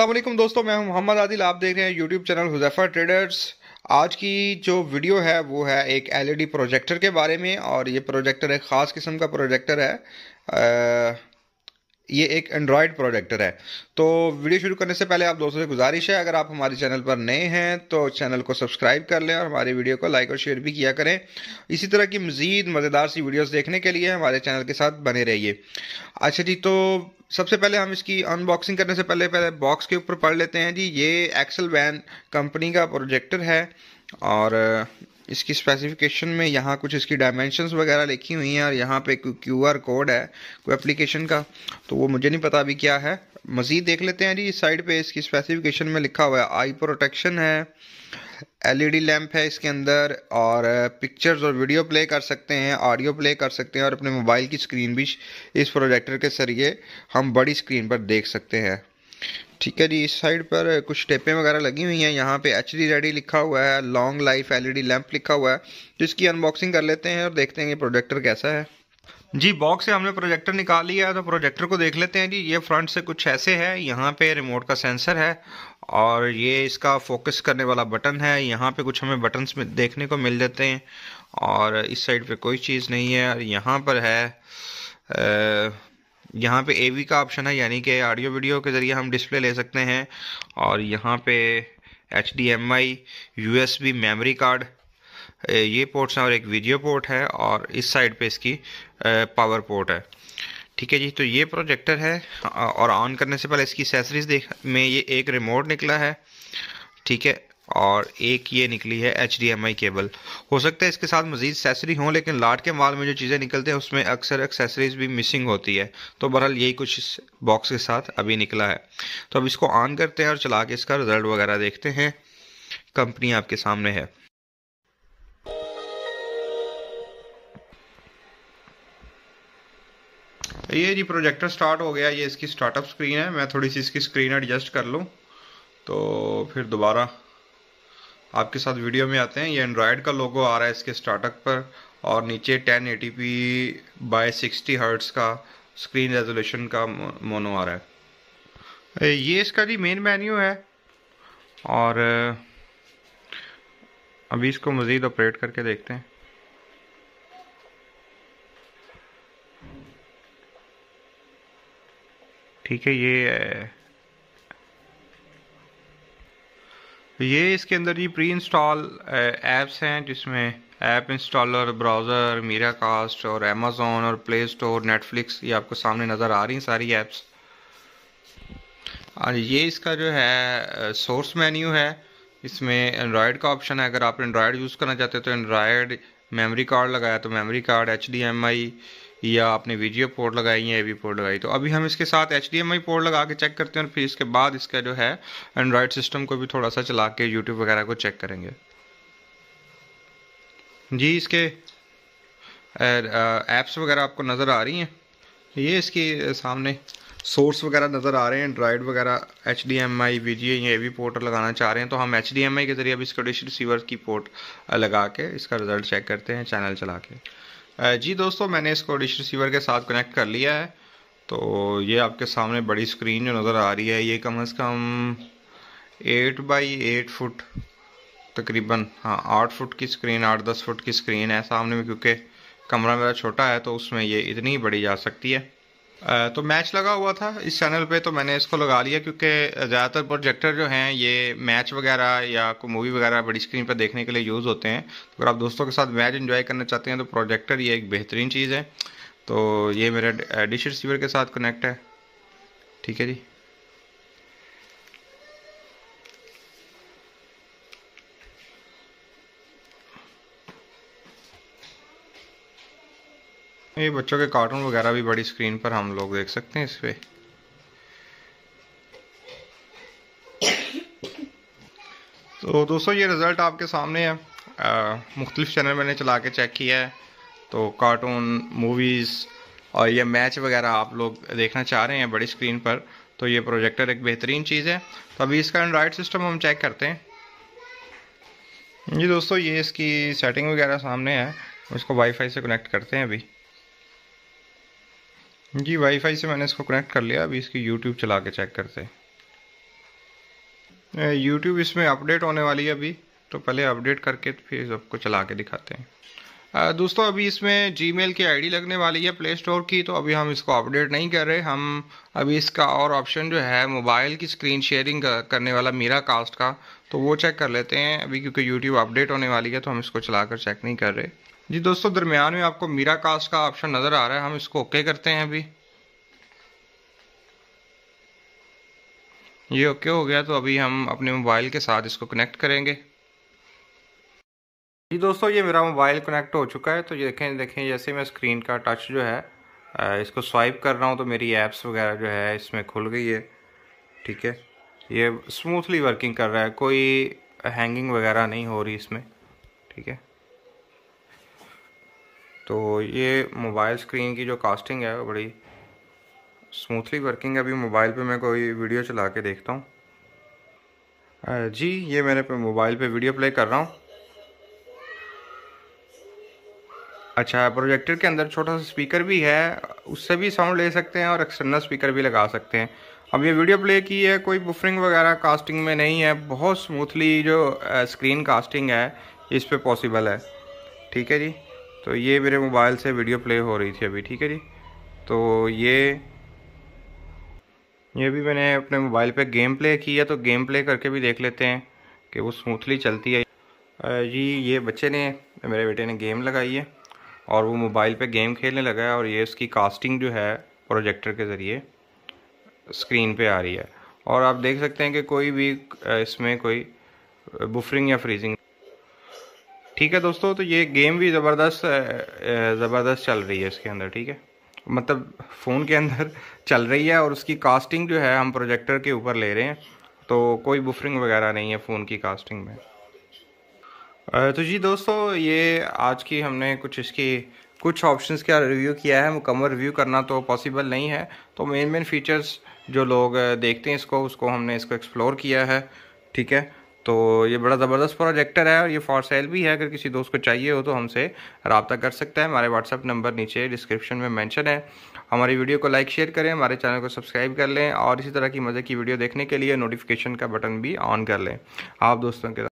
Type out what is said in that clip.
असलम दोस्तों मैं हूं मोहम्मद आदिल आप देख रहे हैं यूट्यूब चैनल हुजैफा ट्रेडर्स आज की जो वीडियो है वो है एक एलईडी प्रोजेक्टर e के बारे में और ये प्रोजेक्टर एक ख़ास किस्म का प्रोजेक्टर है आ, ये एक एंड्रॉयड प्रोजेक्टर है तो वीडियो शुरू करने से पहले आप दोस्तों से गुजारिश है अगर आप हमारे चैनल पर नए हैं तो चैनल को सब्सक्राइब कर लें और हमारी वीडियो को लाइक और शेयर भी किया करें इसी तरह की मज़ीद मज़ेदार सी वीडियोज़ देखने के लिए हमारे चैनल के साथ बने रहिए अच्छा जी तो सबसे पहले हम इसकी अनबॉक्सिंग करने से पहले पहले बॉक्स के ऊपर पढ़ लेते हैं जी ये एक्सल वैन कंपनी का प्रोजेक्टर है और इसकी स्पेसिफिकेशन में यहाँ कुछ इसकी डायमेंशंस वगैरह लिखी हुई हैं और यहाँ पे क्यू आर कोड है कोई एप्लीकेशन का तो वो मुझे नहीं पता अभी क्या है मज़ीद देख लेते हैं जी इस साइड पे इसकी स्पेसिफिकेशन में लिखा हुआ है आई प्रोटेक्शन है एलईडी लैंप है इसके अंदर और पिक्चर्स और वीडियो प्ले कर सकते हैं ऑडियो प्ले कर सकते हैं और अपने मोबाइल की स्क्रीन भी इस प्रोजेक्टर के जरिए हम बड़ी स्क्रीन पर देख सकते हैं ठीक है जी इस साइड पर कुछ टेपें वगैरह लगी हुई हैं यहाँ पे एच डी रेडी लिखा हुआ है लॉन्ग लाइफ एलईडी लैंप लिखा हुआ है तो इसकी अनबॉक्सिंग कर लेते हैं और देखते हैं ये प्रोजेक्टर कैसा है जी बॉक्स से हमने प्रोजेक्टर निकाल लिया है तो प्रोजेक्टर को देख लेते हैं जी ये फ्रंट से कुछ ऐसे है यहाँ पे रिमोट का सेंसर है और ये इसका फोकस करने वाला बटन है यहाँ पे कुछ हमें बटन्स देखने को मिल जाते हैं और इस साइड पे कोई चीज़ नहीं है और यहाँ पर है यहाँ पे एवी का ऑप्शन है यानी कि ऑडियो वीडियो के ज़रिए हम डिस्प्ले ले सकते हैं और यहाँ पे H D M I U S B memory card ये पोर्ट्स हैं और एक वीडियो पोर्ट है और इस साइड पे इसकी पावर पोर्ट है ठीक है जी तो ये प्रोजेक्टर है और ऑन करने से पहले इसकी सेसरीज देख में ये एक रिमोट निकला है ठीक है और एक ये निकली है एच केबल हो सकता है इसके साथ मजीद सेसरी हों लेकिन लाट के माल में जो चीज़ें निकलते हैं उसमें अक्सर एक्सेसरीज भी मिसिंग होती है तो बहरहाल यही कुछ इस बॉक्स के साथ अभी निकला है तो अब इसको ऑन करते हैं और चला के इसका रिजल्ट वगैरह देखते हैं कंपनी आपके सामने है ये जी प्रोजेक्टर स्टार्ट हो गया ये इसकी स्टार्टअप स्क्रीन है मैं थोड़ी सी इसकी स्क्रीन एडजस्ट कर लूँ तो फिर दोबारा आपके साथ वीडियो में आते हैं ये एंड्रॉयड का लोगो आ रहा है इसके स्टार्टअप पर और नीचे 1080p T P by sixty hertz का स्क्रीन रेजोल्यूशन का मोनो आ रहा है ये इसका जी मेन मेन्यू है और अभी इसको मज़ीद ऑपरेट करके देखते हैं ठीक है ये ये इसके अंदर जी प्री इंस्टॉल एप्स हैं जिसमें app installer browser Miracast और अमेज़ोन और प्ले स्टोर नेटफ्लिक्स ये आपको सामने नज़र आ रही हैं सारी ऐप्स और ये इसका जो है सोर्स मेन्यू है इसमें एंड्रॉयड का ऑप्शन है अगर आप एंड्रॉयड यूज़ करना चाहते हो तो एंड्रॉयड मेमोरी कार्ड लगाया तो memory card H D M I या आपने वीडियो पोर्ट लगाई या एवी पोर्ट लगाई तो अभी हम इसके साथ एच पोर्ट लगा के चेक करते हैं और फिर इसके बाद इसका जो है एंड्रॉयड सिस्टम को भी थोड़ा सा चला के यूट्यूब वगैरह को चेक करेंगे जी इसके ऐप्स वगैरह आपको नज़र आ रही हैं ये इसके सामने सोर्स वगैरह नज़र आ रहे हैं एंड्रॉयड वगैरह H D M I V G या ए वी पोर्ट लगाना चाह रहे हैं तो हम एच डी एम आई के ज़रिए अब इसका डिश रिसीवर की पोर्ट लगा के इसका रिज़ल्ट चेक करते हैं चैनल चला के जी दोस्तों मैंने इसको डिश रिसीवर के साथ कनेक्ट कर लिया है तो ये आपके सामने बड़ी स्क्रीन जो नज़र आ रही है ये कम से कम एट बाई एट फुट तकरीबन हाँ आठ फुट की स्क्रीन आठ दस फुट की स्क्रीन है सामने में क्योंकि कमरा मेरा छोटा है तो उसमें ये इतनी ही बड़ी जा सकती है तो मैच लगा हुआ था इस चैनल पे तो मैंने इसको लगा लिया क्योंकि ज़्यादातर प्रोजेक्टर जो हैं ये मैच वगैरह या कोई मूवी वगैरह बड़ी स्क्रीन पर देखने के लिए यूज़ होते हैं तो अगर आप दोस्तों के साथ मैच इन्जॉय करना चाहते हैं तो प्रोजेक्टर ये एक बेहतरीन चीज़ है तो ये मेरा डिश रिसीवर के साथ कनेक्ट है ठीक है जी ये बच्चों के कार्टून वगैरह भी बड़ी स्क्रीन पर हम लोग देख सकते हैं इस पर तो दोस्तों ये रिज़ल्ट आपके सामने है मुख्तलिफ चैनल मैंने चला के चेक किया है तो कार्टून मूवीज़ और ये मैच वगैरह आप लोग देखना चाह रहे हैं बड़ी स्क्रीन पर तो ये प्रोजेक्टर एक बेहतरीन चीज़ है तो अभी इसका एंड्राइड सिस्टम हम चेक करते हैं जी दोस्तों ये इसकी सेटिंग वगैरह सामने है इसको वाईफाई से कनेक्ट करते हैं अभी जी वाईफाई से मैंने इसको कनेक्ट कर लिया अभी इसकी यूट्यूब चला के चेक करते हैं यूट्यूब इसमें अपडेट होने वाली है अभी तो पहले अपडेट करके फिर सबको चला के दिखाते हैं दोस्तों अभी इसमें मेल की आईडी लगने वाली है प्ले स्टोर की तो अभी हम इसको अपडेट नहीं कर रहे हम अभी इसका और ऑप्शन जो है मोबाइल की स्क्रीन शेयरिंग करने वाला मीरा कास्ट का तो वो चेक कर लेते हैं अभी क्योंकि यूट्यूब अपडेट होने वाली है तो हम इसको चलाकर चेक नहीं कर रहे जी दोस्तों दरमियान में आपको मीरा कास्ट का ऑप्शन नज़र आ रहा है हम इसको ओके करते हैं अभी ये ओके हो गया तो अभी हम अपने मोबाइल के साथ इसको कनेक्ट करेंगे जी दोस्तों ये मेरा मोबाइल कनेक्ट हो चुका है तो ये देखें देखें जैसे मैं स्क्रीन का टच जो है इसको स्वाइप कर रहा हूँ तो मेरी ऐप्स वगैरह जो है इसमें खुल गई है ठीक है ये स्मूथली वर्किंग कर रहा है कोई हैंगिंग वगैरह नहीं हो रही इसमें ठीक है तो ये मोबाइल स्क्रीन की जो कास्टिंग है बड़ी स्मूथली वर्किंग है अभी मोबाइल पे मैं कोई वीडियो चला के देखता हूँ जी ये मैंने पे मोबाइल पे वीडियो प्ले कर रहा हूँ अच्छा प्रोजेक्टर के अंदर छोटा सा स्पीकर भी है उससे भी साउंड ले सकते हैं और एक्सटर्नल स्पीकर भी लगा सकते हैं अब ये वीडियो प्ले की है कोई बुफरिंग वगैरह कास्टिंग में नहीं है बहुत स्मूथली जो स्क्रीन कास्टिंग है इस पर पॉसिबल है ठीक है जी तो ये मेरे मोबाइल से वीडियो प्ले हो रही थी अभी ठीक है जी तो ये ये भी मैंने अपने मोबाइल पे गेम प्ले किया तो गेम प्ले करके भी देख लेते हैं कि वो स्मूथली चलती है जी ये बच्चे ने मेरे बेटे ने गेम लगाई है और वो मोबाइल पे गेम खेलने लगा है और ये उसकी कास्टिंग जो है प्रोजेक्टर के ज़रिए स्क्रीन पे आ रही है और आप देख सकते हैं कि कोई भी इसमें कोई बुफरिंग या फ्रीजिंग ठीक है दोस्तों तो ये गेम भी ज़बरदस्त ज़बरदस्त चल रही है इसके अंदर ठीक है मतलब फ़ोन के अंदर चल रही है और उसकी कास्टिंग जो है हम प्रोजेक्टर के ऊपर ले रहे हैं तो कोई बुफरिंग वगैरह नहीं है फ़ोन की कास्टिंग में तो जी दोस्तों ये आज की हमने कुछ इसकी कुछ ऑप्शंस का रिव्यू किया है मुकम्मल रिव्यू करना तो पॉसिबल नहीं है तो मेन मेन फीचर्स जो लोग देखते हैं इसको उसको हमने इसको एक्सप्लोर किया है ठीक है तो ये बड़ा ज़बरदस्त प्रोजेक्टर है और ये फॉर सेल भी है अगर किसी दोस्त को चाहिए हो तो हमसे रबता कर सकता है हमारे व्हाट्सअप नंबर नीचे डिस्क्रिप्शन में मैंशन है हमारी वीडियो को लाइक शेयर करें हमारे चैनल को सब्सक्राइब कर लें और इसी तरह की मज़े की वीडियो देखने के लिए नोटिफिकेशन का बटन भी ऑन कर लें आप दोस्तों के